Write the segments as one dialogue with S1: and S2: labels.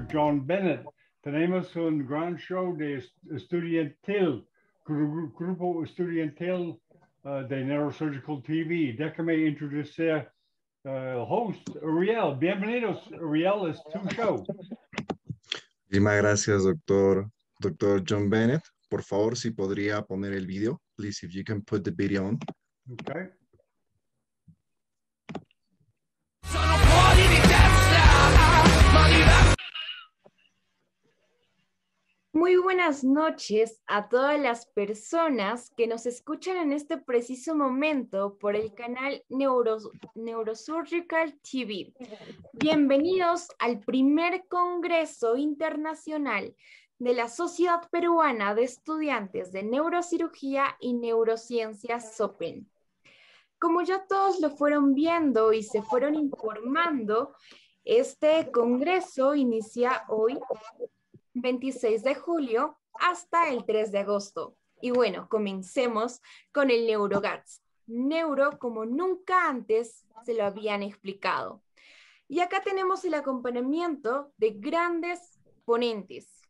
S1: Dr. John Bennett. Tenemos un gran show de estudiantil, gru grupo estudiantil uh, de Neurosurgical TV. Déjame introducir uh, host Uriel. Bienvenidos, Uriel, es tu show.
S2: Muchísimas gracias, doctor, doctor John Bennett. Por favor, si podría poner el video. Please, if you can put the video on.
S3: Okay.
S1: Muy buenas noches a todas las personas que nos escuchan en este preciso momento por el canal Neurosurgical TV. Bienvenidos al primer Congreso Internacional de la Sociedad Peruana de Estudiantes de Neurocirugía y Neurociencias SOPEN. Como ya todos lo fueron viendo y se fueron informando, este congreso inicia hoy 26 de julio hasta el 3 de agosto. Y bueno, comencemos con el NeuroGATS. Neuro como nunca antes se lo habían explicado. Y acá tenemos el acompañamiento de grandes ponentes,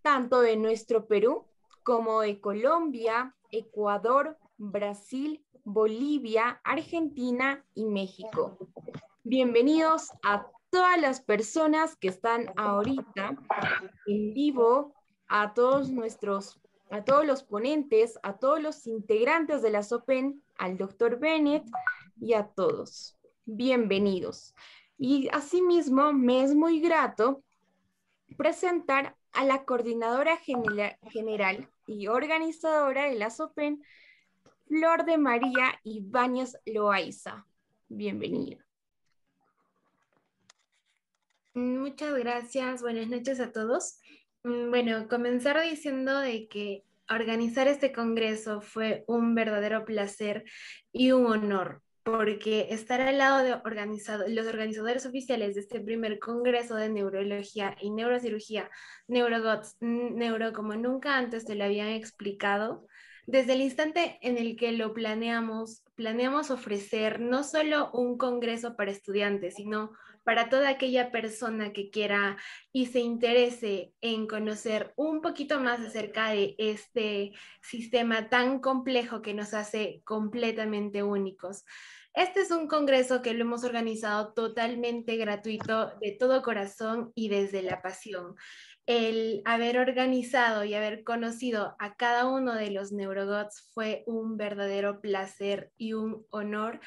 S1: tanto de nuestro Perú como de Colombia, Ecuador, Brasil, Bolivia, Argentina y México. Bienvenidos a todas las personas que están ahorita en vivo, a todos nuestros, a todos los ponentes, a todos los integrantes de la SOPEN, al doctor Bennett y a todos. Bienvenidos. Y asimismo, me es muy grato presentar a la coordinadora general y organizadora de la SOPEN, Flor de María Ibáñez Loaiza. Bienvenida.
S3: Mm, muchas gracias, buenas noches a todos. Mm, bueno, comenzar diciendo de que organizar este congreso fue un verdadero placer y un honor, porque estar al lado de los organizadores oficiales de este primer congreso de neurología y neurocirugía, NeuroGots, Neuro como nunca antes te lo habían explicado, desde el instante en el que lo planeamos planeamos ofrecer no solo un congreso para estudiantes, sino para toda aquella persona que quiera y se interese en conocer un poquito más acerca de este sistema tan complejo que nos hace completamente únicos. Este es un congreso que lo hemos organizado totalmente gratuito, de todo corazón y desde la pasión el haber organizado y haber conocido a cada uno de los neurogots fue un verdadero placer y un honor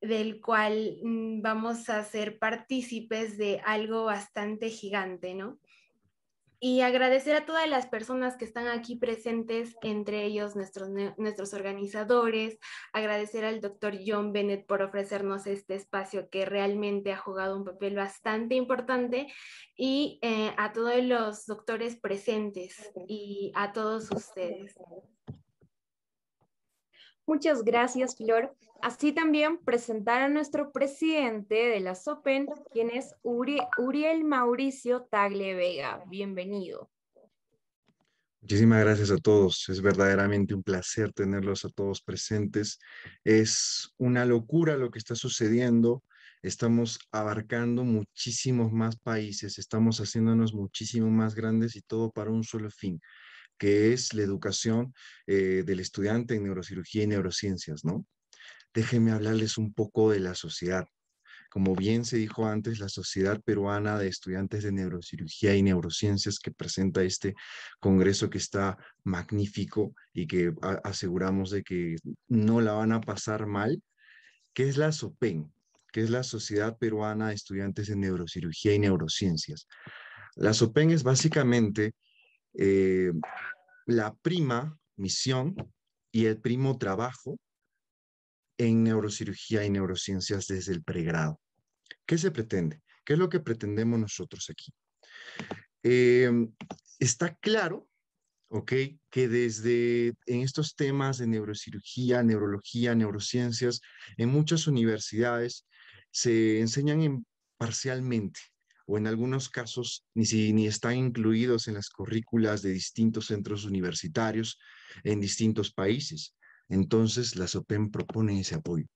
S3: del cual mm, vamos a ser partícipes de algo bastante gigante, ¿no? y agradecer a todas las personas que están aquí presentes, entre ellos nuestros, nuestros organizadores, agradecer al doctor John Bennett por ofrecernos este espacio que realmente ha jugado un papel bastante importante y eh, a todos los doctores presentes y a todos ustedes.
S1: Muchas gracias, Flor. Así también presentar a nuestro presidente de la SOPEN, quien es Uriel Mauricio Tagle Vega. Bienvenido.
S2: Muchísimas gracias a todos. Es verdaderamente un placer tenerlos a todos presentes. Es una locura lo que está sucediendo. Estamos abarcando muchísimos más países, estamos haciéndonos muchísimo más grandes y todo para un solo fin, que es la educación eh, del estudiante en neurocirugía y neurociencias, ¿no? Déjenme hablarles un poco de la sociedad. Como bien se dijo antes, la Sociedad Peruana de Estudiantes de Neurocirugía y Neurociencias que presenta este congreso que está magnífico y que aseguramos de que no la van a pasar mal, que es la SOPEN, que es la Sociedad Peruana de Estudiantes de Neurocirugía y Neurociencias. La SOPEN es básicamente eh, la prima misión y el primo trabajo en neurocirugía y neurociencias desde el pregrado. ¿Qué se pretende? ¿Qué es lo que pretendemos nosotros aquí? Eh, está claro, ¿ok? Que desde en estos temas de neurocirugía, neurología, neurociencias, en muchas universidades se enseñan parcialmente, o en algunos casos ni, si, ni están incluidos en las currículas de distintos centros universitarios en distintos países. Entonces, la SOPEN propone ese apoyo.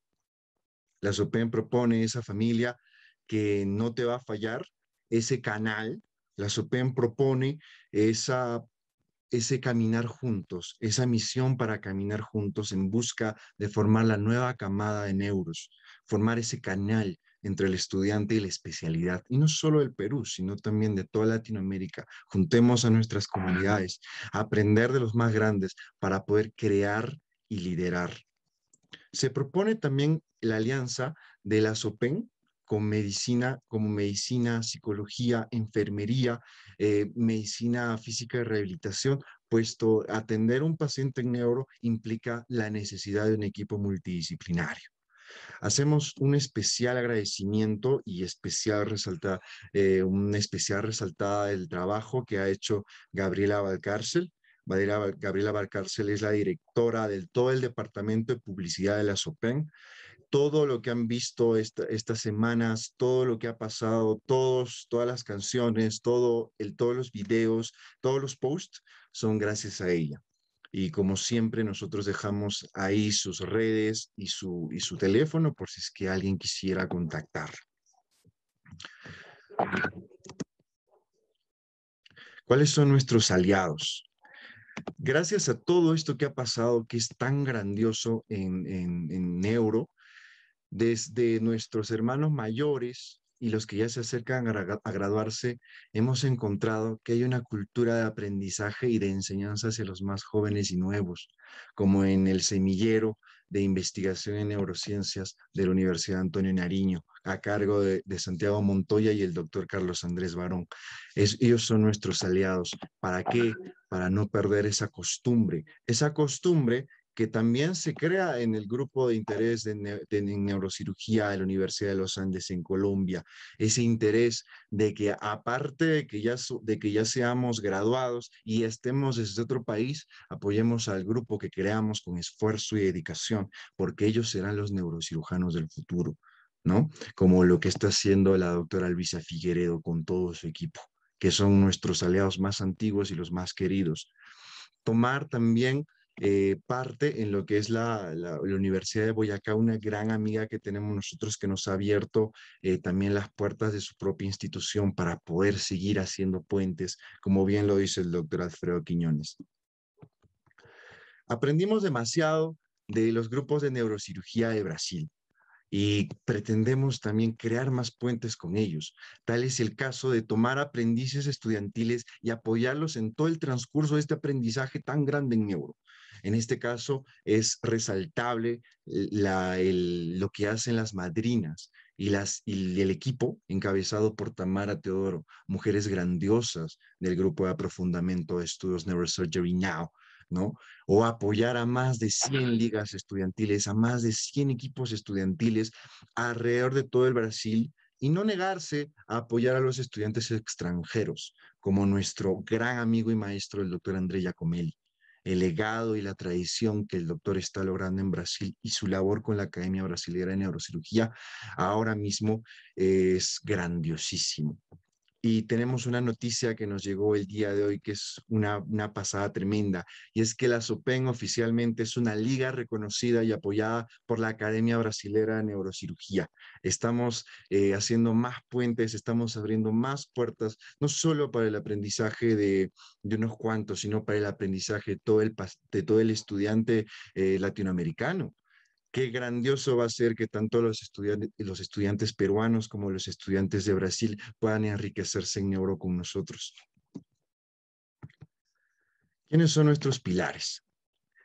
S2: La SOPEN propone esa familia que no te va a fallar, ese canal. La SOPEN propone esa, ese caminar juntos, esa misión para caminar juntos en busca de formar la nueva camada de neuros, formar ese canal entre el estudiante y la especialidad, y no solo del Perú, sino también de toda Latinoamérica. Juntemos a nuestras comunidades, aprender de los más grandes para poder crear y liderar. Se propone también la alianza de la SOPEN con medicina, como medicina, psicología, enfermería, eh, medicina física y rehabilitación, puesto atender a un paciente en neuro implica la necesidad de un equipo multidisciplinario. Hacemos un especial agradecimiento y especial resalta, eh, un especial resaltada del trabajo que ha hecho Gabriela Valcárcel. Gabriela Valcárcel es la directora del todo el departamento de publicidad de la SOPEN. Todo lo que han visto estas semanas, todo lo que ha pasado, todos, todas las canciones, todo el, todos los videos, todos los posts son gracias a ella. Y como siempre, nosotros dejamos ahí sus redes y su, y su teléfono por si es que alguien quisiera contactar. ¿Cuáles son nuestros aliados? Gracias a todo esto que ha pasado, que es tan grandioso en, en, en Neuro, desde nuestros hermanos mayores y los que ya se acercan a graduarse, hemos encontrado que hay una cultura de aprendizaje y de enseñanza hacia los más jóvenes y nuevos, como en el semillero de investigación en neurociencias de la Universidad Antonio Nariño, a cargo de, Santiago Montoya y el doctor Carlos Andrés Barón. ellos son nuestros aliados. ¿Para qué? Para no perder esa costumbre, esa costumbre que también se crea en el grupo de interés de, neurocirugía de la Universidad de los Andes en Colombia. Ese interés de que aparte de que ya, de que ya seamos graduados y estemos desde otro país, apoyemos al grupo que creamos con esfuerzo y dedicación, porque ellos serán los neurocirujanos del futuro, ¿no? Como lo que está haciendo la doctora Luisa Figueredo con todo su equipo, que son nuestros aliados más antiguos y los más queridos. Tomar también eh, parte en lo que es la, Universidad de Boyacá, una gran amiga que tenemos nosotros que nos ha abierto eh, también las puertas de su propia institución para poder seguir haciendo puentes, como bien lo dice el doctor Alfredo Quiñones. Aprendimos demasiado de los grupos de neurocirugía de Brasil y pretendemos también crear más puentes con ellos. Tal es el caso de tomar aprendices estudiantiles y apoyarlos en todo el transcurso de este aprendizaje tan grande en neuro. En este caso es resaltable lo que hacen las madrinas y, el equipo encabezado por Tamara Teodoro, mujeres grandiosas del grupo de aprofundamiento de estudios Neurosurgery Now, ¿no? O apoyar a más de 100 ligas estudiantiles, a más de 100 equipos estudiantiles alrededor de todo el Brasil y no negarse a apoyar a los estudiantes extranjeros, como nuestro gran amigo y maestro, el doctor André Giacomelli, el legado y la tradición que el doctor está logrando en Brasil y su labor con la Academia Brasilera de Neurocirugía ahora mismo es grandiosísimo. Y tenemos una noticia que nos llegó el día de hoy que es una, pasada tremenda, y es que la SOPEN oficialmente es una liga reconocida y apoyada por la Academia Brasilera de Neurocirugía. Estamos eh, haciendo más puentes, estamos abriendo más puertas, no solo para el aprendizaje de, unos cuantos, sino para el aprendizaje de todo el, de todo el estudiante eh, latinoamericano qué grandioso va a ser que tanto los estudiantes, peruanos como los estudiantes de Brasil puedan enriquecerse en euro con nosotros. ¿Quiénes son nuestros pilares?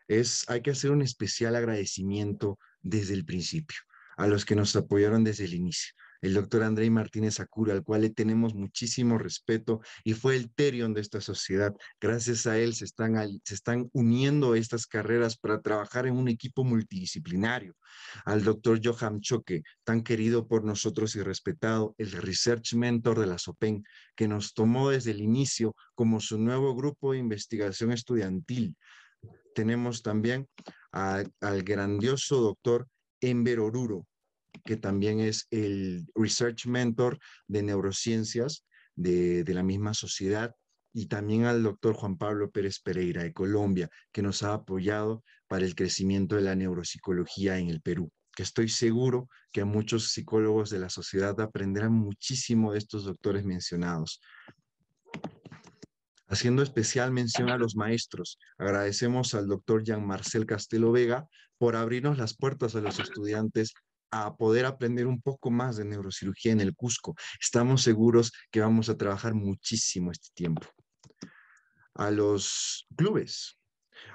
S2: Es, hay que hacer un especial agradecimiento desde el principio a los que nos apoyaron desde el inicio, el doctor Andrei Martínez Acura, al cual le tenemos muchísimo respeto y fue el terion de esta sociedad. Gracias a él se están, se están uniendo estas carreras para trabajar en un equipo multidisciplinario. Al doctor Johan Choque, tan querido por nosotros y respetado, el Research Mentor de la SOPEN, que nos tomó desde el inicio como su nuevo grupo de investigación estudiantil. Tenemos también al grandioso doctor Enver Oruro, que también es el Research Mentor de Neurociencias de, la misma sociedad, y también al doctor Juan Pablo Pérez Pereira de Colombia, que nos ha apoyado para el crecimiento de la neuropsicología en el Perú que estoy seguro que muchos psicólogos de la sociedad aprenderán muchísimo de estos doctores mencionados. Haciendo especial mención a los maestros, agradecemos al doctor Jean Marcel Castelo Vega por abrirnos las puertas a los estudiantes a poder aprender un poco más de neurocirugía en el Cusco. Estamos seguros que vamos a trabajar muchísimo este tiempo. A los clubes,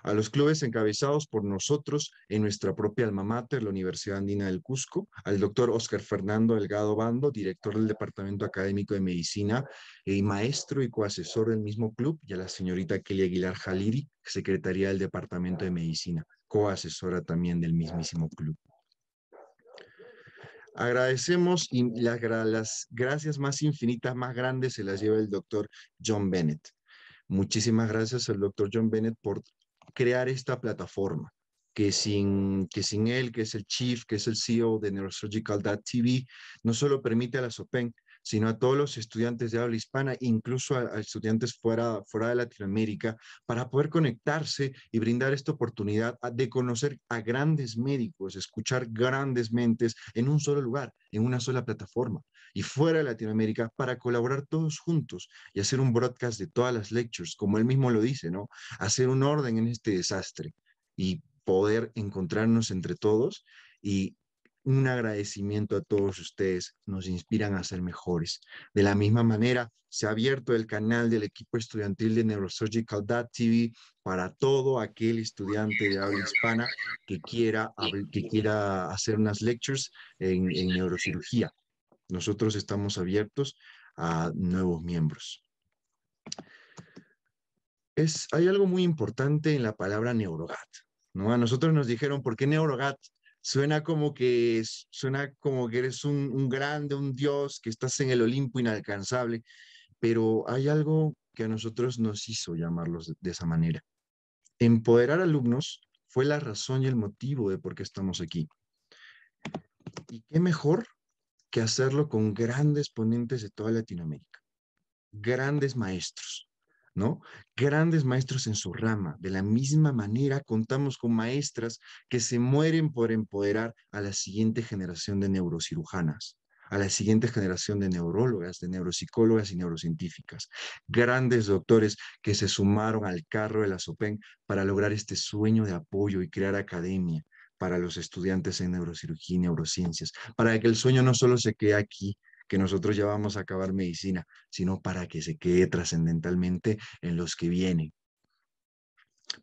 S2: a los clubes encabezados por nosotros en nuestra propia alma mater, la Universidad Andina del Cusco, al doctor Oscar Fernando Delgado Bando, director del Departamento Académico de Medicina y maestro y coasesor del mismo club, y a la señorita Kelly Aguilar Jaliri, secretaria del Departamento de Medicina, coasesora también del mismísimo club. Agradecemos y las, gracias más infinitas, más grandes se las lleva el doctor John Bennett. Muchísimas gracias al doctor John Bennett por crear esta plataforma, que sin, que sin él, que es el chief, que es el CEO de Neurosurgical.tv, no solo permite a la SOPEN, sino a todos los estudiantes de habla hispana, incluso a, estudiantes fuera, fuera de Latinoamérica, para poder conectarse y brindar esta oportunidad de conocer a grandes médicos, escuchar grandes mentes en un solo lugar, en una sola plataforma y fuera de Latinoamérica para colaborar todos juntos y hacer un broadcast de todas las lectures, como él mismo lo dice, ¿no? Hacer un orden en este desastre y poder encontrarnos entre todos y un agradecimiento a todos ustedes, nos inspiran a ser mejores. De la misma manera, se ha abierto el canal del equipo estudiantil de Neurosurgical TV para todo aquel estudiante de habla hispana que quiera, que quiera hacer unas lectures en, neurocirugía. Nosotros estamos abiertos a nuevos miembros. Es, hay algo muy importante en la palabra neurogat. A nosotros nos dijeron, ¿por qué neurogat? Suena como que, suena como que eres un, grande, un dios, que estás en el Olimpo inalcanzable, pero hay algo que a nosotros nos hizo llamarlos de, de esa manera. Empoderar alumnos fue la razón y el motivo de por qué estamos aquí. ¿Y qué mejor que hacerlo con grandes ponentes de toda Latinoamérica? Grandes maestros, Grandes maestros en su rama. De la misma manera, contamos con maestras que se mueren por empoderar a la siguiente generación de neurocirujanas a la siguiente generación de neurólogas, de neuropsicólogas y neurocientíficas, grandes doctores que se sumaron al carro de la SOPEN para lograr este sueño de apoyo y crear academia para los estudiantes en neurocirugía y neurociencias, para que el sueño no solo se quede aquí que nosotros ya vamos a acabar medicina, sino para que se quede trascendentalmente en los que vienen.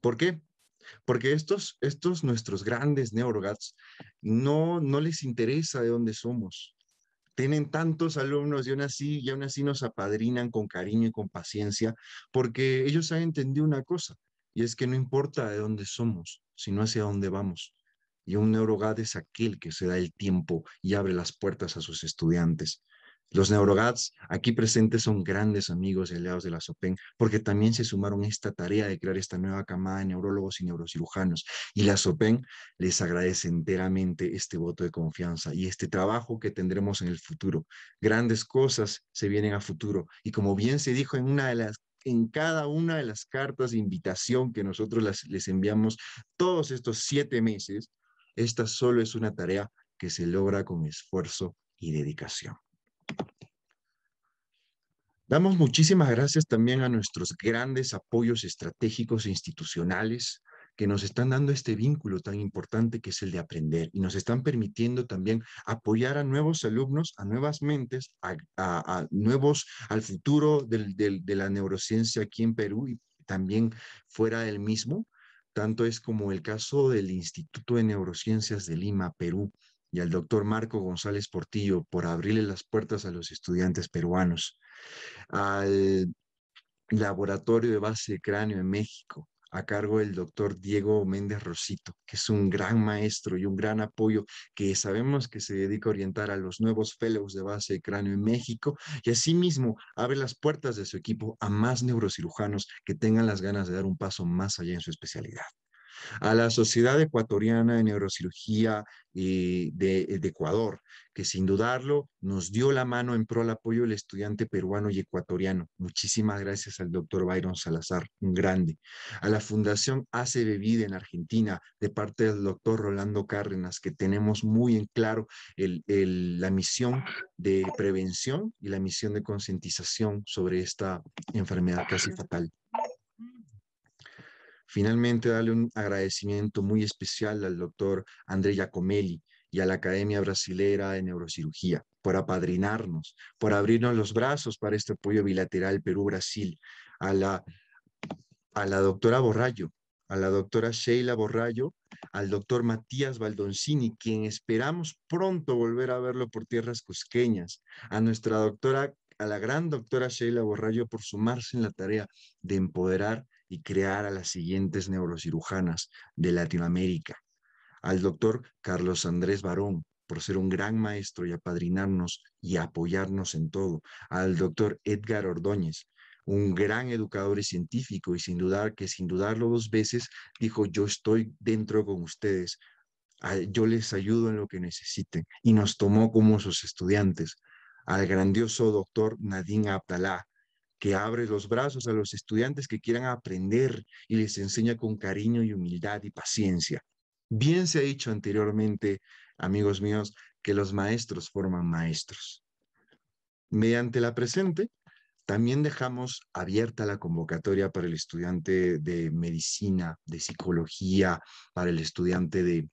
S2: ¿Por qué? Porque estos, estos nuestros grandes neurogats no, no les interesa de dónde somos. Tienen tantos alumnos y aún así, y aún así nos apadrinan con cariño y con paciencia, porque ellos han entendido una cosa, y es que no importa de dónde somos, sino hacia dónde vamos. Y un neurogat es aquel que se da el tiempo y abre las puertas a sus estudiantes. Los NeuroGATS aquí presentes son grandes amigos y aliados de la SOPEN, porque también se sumaron a esta tarea de crear esta nueva camada de neurólogos y neurocirujanos. Y la SOPEN les agradece enteramente este voto de confianza y este trabajo que tendremos en el futuro. Grandes cosas se vienen a futuro. Y como bien se dijo en una de las en cada una de las cartas de invitación que nosotros les enviamos todos estos siete meses, esta solo es una tarea que se logra con esfuerzo y dedicación. Damos muchísimas gracias también a nuestros grandes apoyos estratégicos e institucionales que nos están dando este vínculo tan importante que es el de aprender y nos están permitiendo también apoyar a nuevos alumnos, a nuevas mentes, a, nuevos, al futuro de la neurociencia aquí en Perú y también fuera del mismo. Tanto es como el caso del Instituto de Neurociencias de Lima, Perú, y al doctor Marco González Portillo por abrirle las puertas a los estudiantes peruanos, al Laboratorio de Base de Cráneo en México, a cargo del doctor Diego Méndez Rosito, que es un gran maestro y un gran apoyo que sabemos que se dedica a orientar a los nuevos fellows de base de cráneo en México y asimismo abre las puertas de su equipo a más neurocirujanos que tengan las ganas de dar un paso más allá en su especialidad a la Sociedad Ecuatoriana de Neurocirugía eh, eh, de, Ecuador, que sin dudarlo nos dio la mano en pro del apoyo del estudiante peruano y ecuatoriano. Muchísimas gracias al doctor Byron Salazar, un grande. A la Fundación Hace Bebida en Argentina, de parte del doctor Rolando Cárdenas, que tenemos muy en claro el, la misión de prevención y la misión de concientización sobre esta enfermedad casi fatal. Finalmente, darle un agradecimiento muy especial al doctor André Giacomelli y a la Academia Brasilera de Neurocirugía por apadrinarnos, por abrirnos los brazos para este apoyo bilateral Perú-Brasil, a la, a la doctora Borrayo, a la doctora Sheila Borrayo, al doctor Matías Baldoncini, quien esperamos pronto volver a verlo por tierras cusqueñas, a nuestra doctora, a la gran doctora Sheila Borrayo por sumarse en la tarea de empoderar y crear a las siguientes neurocirujanas de Latinoamérica. Al doctor Carlos Andrés Barón, por ser un gran maestro y apadrinarnos y apoyarnos en todo. Al doctor Edgar Ordóñez, un gran educador y científico y sin dudar que sin dudarlo dos veces dijo yo estoy dentro con ustedes yo les ayudo en lo que necesiten y nos tomó como sus estudiantes al grandioso doctor Nadine Abdalá que abre los brazos a los estudiantes que quieran aprender y les enseña con cariño y humildad y paciencia. Bien se ha dicho anteriormente, amigos míos, que los maestros forman maestros. Mediante la presente, también dejamos abierta la convocatoria para el estudiante de medicina, de psicología, para el estudiante de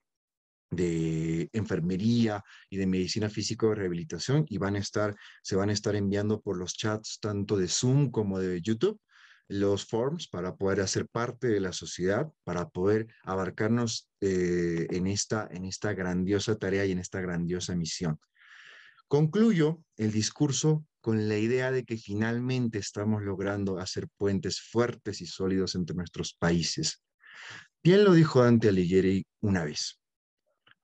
S2: de enfermería y de medicina física de rehabilitación y van a estar, se van a estar enviando por los chats tanto de Zoom como de YouTube los forms para poder hacer parte de la sociedad, para poder abarcarnos eh, en, esta, en esta grandiosa tarea y en esta grandiosa misión. Concluyo el discurso con la idea de que finalmente estamos logrando hacer puentes fuertes y sólidos entre nuestros países. Bien lo dijo Dante Alighieri una vez,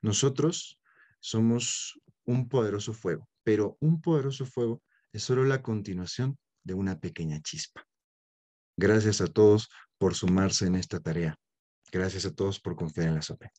S2: nosotros somos un poderoso fuego, pero un poderoso fuego es solo la continuación de una pequeña chispa. Gracias a todos por sumarse en esta tarea. Gracias a todos por confiar en la SOPE.